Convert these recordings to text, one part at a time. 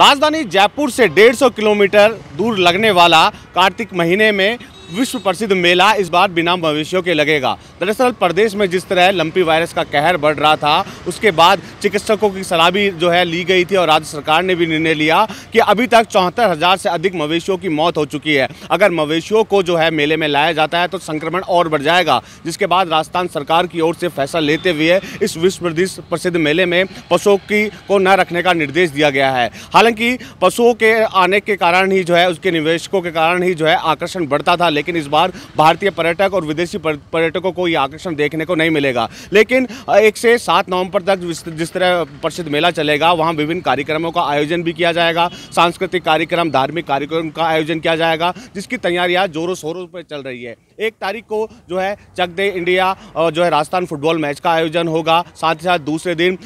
राजधानी जयपुर से 150 किलोमीटर दूर लगने वाला कार्तिक महीने में विश्व प्रसिद्ध मेला इस बार बिना मवेशियों के लगेगा दरअसल प्रदेश में जिस तरह लंपी वायरस का कहर बढ़ रहा था उसके बाद चिकित्सकों की सलाह भी जो है ली गई थी और राज्य सरकार ने भी निर्णय लिया कि अभी तक चौहत्तर हज़ार से अधिक मवेशियों की मौत हो चुकी है अगर मवेशियों को जो है मेले में लाया जाता है तो संक्रमण और बढ़ जाएगा जिसके बाद राजस्थान सरकार की ओर से फैसला लेते हुए इस विश्व प्रसिद्ध मेले में पशुओं की को न रखने का निर्देश दिया गया है हालांकि पशुओं के आने के कारण ही जो है उसके निवेशकों के कारण ही जो है आकर्षण बढ़ता था लेकिन इस बार भारतीय पर्यटक और विदेशी पर्यटकों को ये आकर्षण देखने को नहीं मिलेगा लेकिन एक से सात नवंबर तक जिस तरह प्रसिद्ध मेला चलेगा वहाँ विभिन्न कार्यक्रमों का आयोजन भी किया जाएगा सांस्कृतिक कार्यक्रम धार्मिक कार्यक्रम का आयोजन किया जाएगा जिसकी तैयारियाँ जोरों शोरों पर चल रही है एक तारीख को जो है चक दे इंडिया जो है राजस्थान फुटबॉल मैच का आयोजन होगा साथ ही साथ दूसरे दिन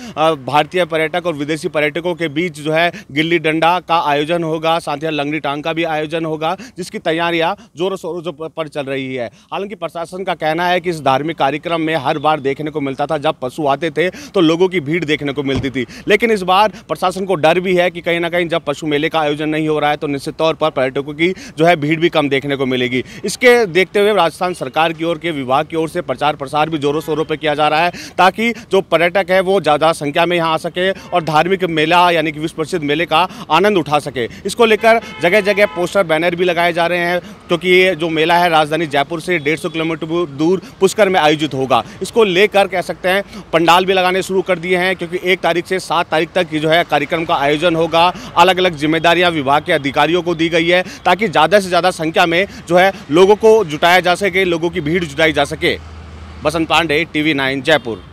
भारतीय पर्यटक और विदेशी पर्यटकों के बीच जो है गिल्ली डंडा का आयोजन होगा साथ ही लंगड़ी टांग का भी आयोजन होगा जिसकी तैयारियां जोरों शोरों जो पर चल रही है हालांकि प्रशासन का कहना है कि इस धार्मिक कार्यक्रम में हर बार देखने को मिलता था जब पशु आते थे तो लोगों की भीड़ देखने को मिलती थी लेकिन इस बार प्रशासन को डर भी है कि कहीं ना कहीं जब पशु मेले का आयोजन नहीं हो रहा है तो निश्चित तौर पर पर्यटकों की जो है भीड़ भी कम देखने को मिलेगी इसके देखते हुए राजस्थान सरकार की ओर के विभाग की ओर से प्रचार प्रसार भी जोरों शोरों पर किया जा रहा है ताकि जो पर्यटक है वो ज़्यादा संख्या में यहाँ आ सके और धार्मिक मेला यानी कि विश्व प्रसिद्ध मेले का आनंद उठा सके इसको लेकर जगह जगह पोस्टर बैनर भी लगाए जा रहे हैं क्योंकि तो ये जो मेला है राजधानी जयपुर से डेढ़ सौ किलोमीटर दूर पुष्कर में आयोजित होगा इसको लेकर कह सकते हैं पंडाल भी लगाने शुरू कर दिए हैं क्योंकि एक तारीख से सात तारीख तक जो है कार्यक्रम का आयोजन होगा अलग अलग जिम्मेदारियाँ विभाग के अधिकारियों को दी गई है ताकि ज़्यादा से ज़्यादा संख्या में जो है लोगों को जुटाया जा सके लोगों की भीड़ जुटाई जा सके बसंत पांडे टीवी नाइन जयपुर